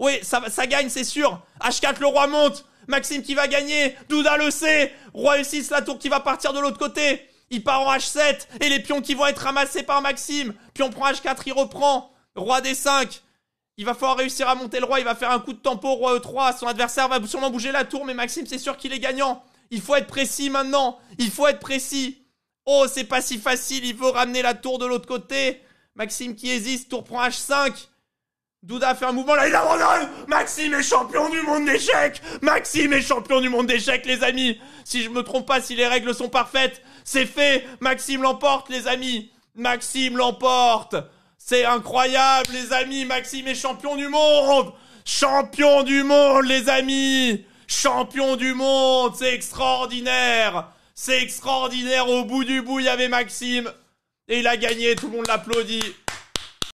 Oui, ça, gagne, c'est sûr. H4, le roi monte. Maxime qui va gagner. Douda le sait. Roi E6, la tour qui va partir de l'autre côté. Il part en H7. Et les pions qui vont être ramassés par Maxime. Pion prend H4, il reprend. Roi D5. Il va falloir réussir à monter le roi. Il va faire un coup de tempo. Roi E3. Son adversaire va sûrement bouger la tour. Mais Maxime, c'est sûr qu'il est gagnant. Il faut être précis maintenant. Il faut être précis. Oh, c'est pas si facile. Il faut ramener la tour de l'autre côté. Maxime qui hésite. Tour prend H5. Douda fait un mouvement là, il abandonne Maxime est champion du monde d'échecs Maxime est champion du monde d'échecs, les amis Si je me trompe pas, si les règles sont parfaites, c'est fait Maxime l'emporte, les amis Maxime l'emporte C'est incroyable, les amis Maxime est champion du monde Champion du monde, les amis Champion du monde C'est extraordinaire C'est extraordinaire Au bout du bout, il y avait Maxime Et il a gagné, tout le monde l'applaudit